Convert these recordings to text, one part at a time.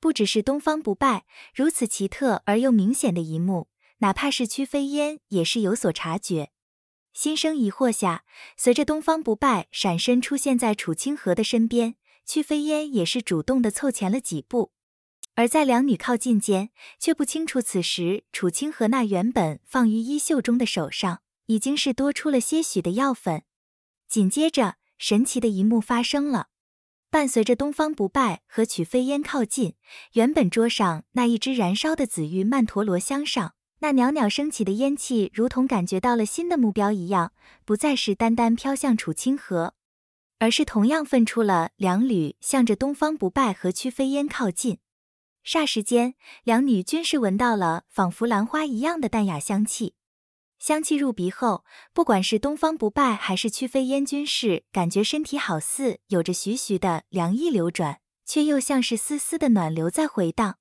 不只是东方不败如此奇特而又明显的一幕，哪怕是屈飞烟也是有所察觉，心生疑惑下，随着东方不败闪身出现在楚清河的身边，屈飞烟也是主动的凑前了几步。而在两女靠近间，却不清楚此时楚清河那原本放于衣袖中的手上，已经是多出了些许的药粉。紧接着，神奇的一幕发生了。伴随着东方不败和曲飞烟靠近，原本桌上那一只燃烧的紫玉曼陀罗香上那袅袅升起的烟气，如同感觉到了新的目标一样，不再是单单飘向楚清河，而是同样分出了两缕，向着东方不败和曲飞烟靠近。霎时间，两女均是闻到了仿佛兰花一样的淡雅香气。香气入鼻后，不管是东方不败还是曲飞烟君士，感觉身体好似有着徐徐的凉意流转，却又像是丝丝的暖流在回荡，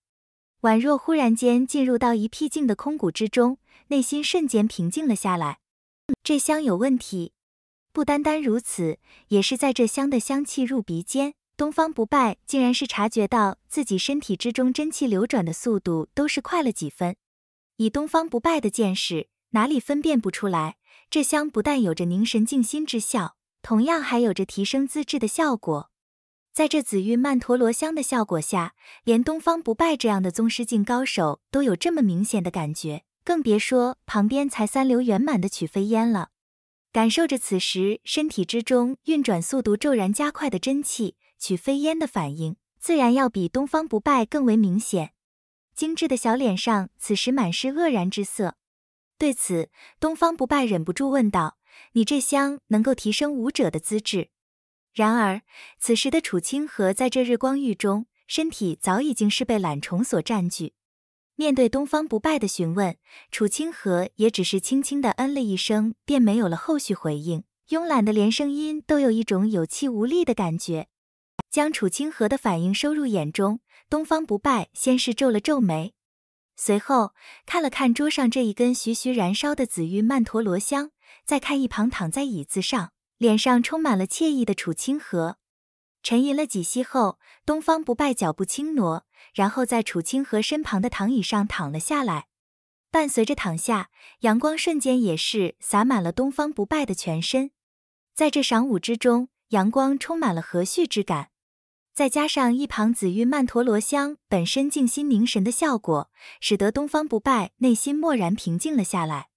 宛若忽然间进入到一僻静的空谷之中，内心瞬间平静了下来。这香有问题，不单单如此，也是在这香的香气入鼻间，东方不败竟然是察觉到自己身体之中真气流转的速度都是快了几分。以东方不败的见识。哪里分辨不出来？这香不但有着凝神静心之效，同样还有着提升资质的效果。在这紫玉曼陀罗香的效果下，连东方不败这样的宗师境高手都有这么明显的感觉，更别说旁边才三流圆满的曲飞烟了。感受着此时身体之中运转速度骤然加快的真气，曲飞烟的反应自然要比东方不败更为明显。精致的小脸上，此时满是愕然之色。对此，东方不败忍不住问道：“你这香能够提升武者的资质？”然而，此时的楚清河在这日光浴中，身体早已经是被懒虫所占据。面对东方不败的询问，楚清河也只是轻轻的嗯了一声，便没有了后续回应，慵懒的连声音都有一种有气无力的感觉。将楚清河的反应收入眼中，东方不败先是皱了皱眉。随后看了看桌上这一根徐徐燃烧的紫玉曼陀罗香，再看一旁躺在椅子上、脸上充满了惬意的楚清河，沉吟了几息后，东方不败脚步轻挪，然后在楚清河身旁的躺椅上躺了下来。伴随着躺下，阳光瞬间也是洒满了东方不败的全身，在这晌午之中，阳光充满了和煦之感。再加上一旁紫玉曼陀罗香本身静心凝神的效果，使得东方不败内心蓦然平静了下来。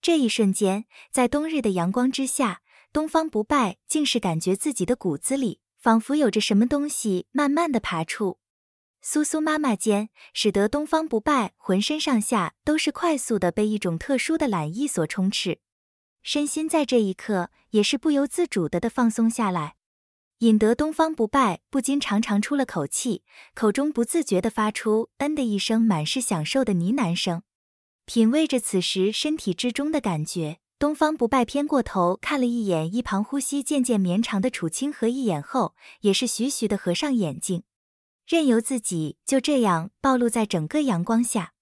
这一瞬间，在冬日的阳光之下，东方不败竟是感觉自己的骨子里仿佛有着什么东西慢慢的爬出，苏苏妈妈间，使得东方不败浑身上下都是快速的被一种特殊的懒意所充斥，身心在这一刻也是不由自主的的放松下来。引得东方不败不禁长长出了口气，口中不自觉的发出“嗯”的一声，满是享受的呢喃声，品味着此时身体之中的感觉。东方不败偏过头看了一眼一旁呼吸渐渐绵长的楚清河一眼后，也是徐徐的合上眼睛，任由自己就这样暴露在整个阳光下。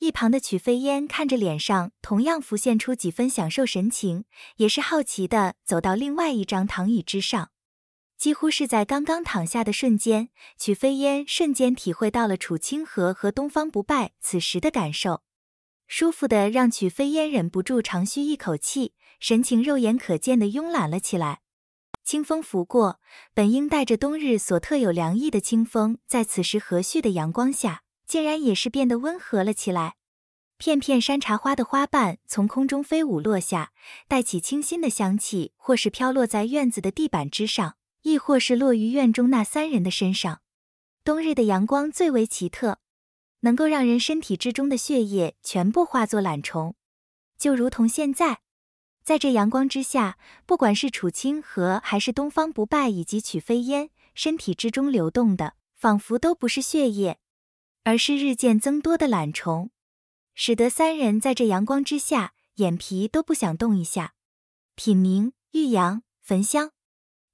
一旁的曲飞烟看着脸上同样浮现出几分享受神情，也是好奇的走到另外一张躺椅之上。几乎是在刚刚躺下的瞬间，曲飞烟瞬间体会到了楚清河和东方不败此时的感受，舒服的让曲飞烟忍不住长吁一口气，神情肉眼可见的慵懒了起来。清风拂过，本应带着冬日所特有凉意的清风，在此时和煦的阳光下，竟然也是变得温和了起来。片片山茶花的花瓣从空中飞舞落下，带起清新的香气，或是飘落在院子的地板之上。亦或是落于院中那三人的身上，冬日的阳光最为奇特，能够让人身体之中的血液全部化作懒虫，就如同现在，在这阳光之下，不管是楚清河还是东方不败以及曲飞烟，身体之中流动的仿佛都不是血液，而是日渐增多的懒虫，使得三人在这阳光之下眼皮都不想动一下。品茗、浴阳、焚香。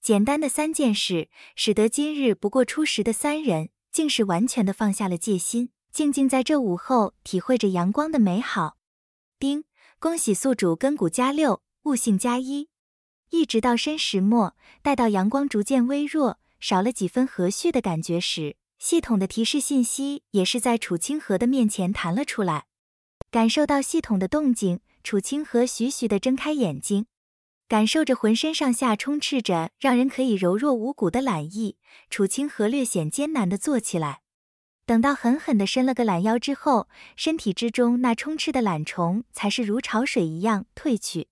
简单的三件事，使得今日不过初时的三人，竟是完全的放下了戒心，静静在这午后体会着阳光的美好。丁，恭喜宿主根骨加六，悟性加一。一直到申时末，待到阳光逐渐微弱，少了几分和煦的感觉时，系统的提示信息也是在楚清河的面前弹了出来。感受到系统的动静，楚清河徐徐的睁开眼睛。感受着浑身上下充斥着让人可以柔弱无骨的懒意，楚清河略显艰难的坐起来，等到狠狠的伸了个懒腰之后，身体之中那充斥的懒虫才是如潮水一样退去。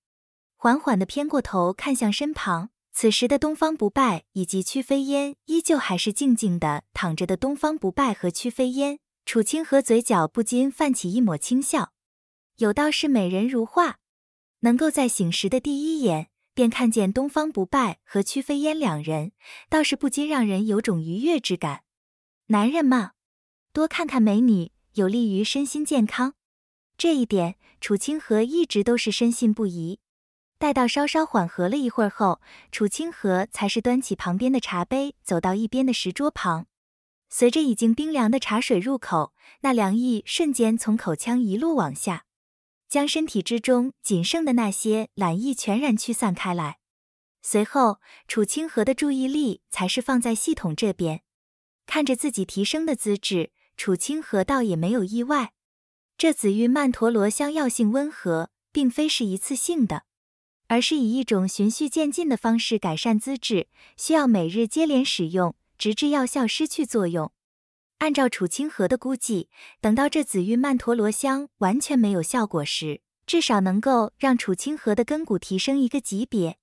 缓缓的偏过头看向身旁，此时的东方不败以及曲飞烟依旧还是静静的躺着的。东方不败和曲飞烟，楚清河嘴角不禁泛起一抹轻笑。有道是美人如画。能够在醒时的第一眼便看见东方不败和曲飞烟两人，倒是不禁让人有种愉悦之感。男人嘛，多看看美女有利于身心健康，这一点楚清河一直都是深信不疑。待到稍稍缓和了一会儿后，楚清河才是端起旁边的茶杯，走到一边的石桌旁。随着已经冰凉的茶水入口，那凉意瞬间从口腔一路往下。将身体之中仅剩的那些懒意全然驱散开来，随后楚清河的注意力才是放在系统这边。看着自己提升的资质，楚清河倒也没有意外。这紫玉曼陀罗香药性温和，并非是一次性的，而是以一种循序渐进的方式改善资质，需要每日接连使用，直至药效失去作用。按照楚清河的估计，等到这紫玉曼陀罗香完全没有效果时，至少能够让楚清河的根骨提升一个级别。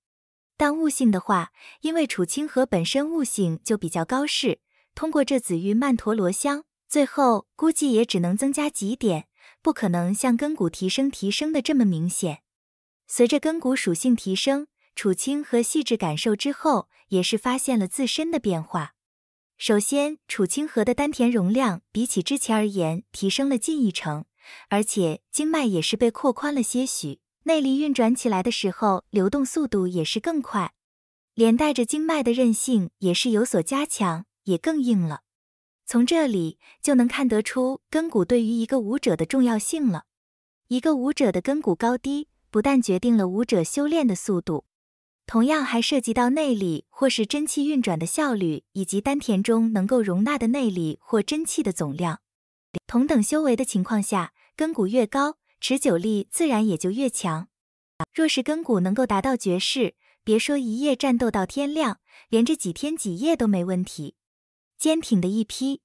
但悟性的话，因为楚清河本身悟性就比较高氏，通过这紫玉曼陀罗香，最后估计也只能增加几点，不可能像根骨提升提升的这么明显。随着根骨属性提升，楚清河细致感受之后，也是发现了自身的变化。首先，楚清河的丹田容量比起之前而言提升了近一成，而且经脉也是被扩宽了些许。内力运转起来的时候，流动速度也是更快，连带着经脉的韧性也是有所加强，也更硬了。从这里就能看得出根骨对于一个武者的重要性了。一个武者的根骨高低，不但决定了武者修炼的速度。同样还涉及到内力或是真气运转的效率，以及丹田中能够容纳的内力或真气的总量。同等修为的情况下，根骨越高，持久力自然也就越强。若是根骨能够达到绝世，别说一夜战斗到天亮，连着几天几夜都没问题。坚挺的一批。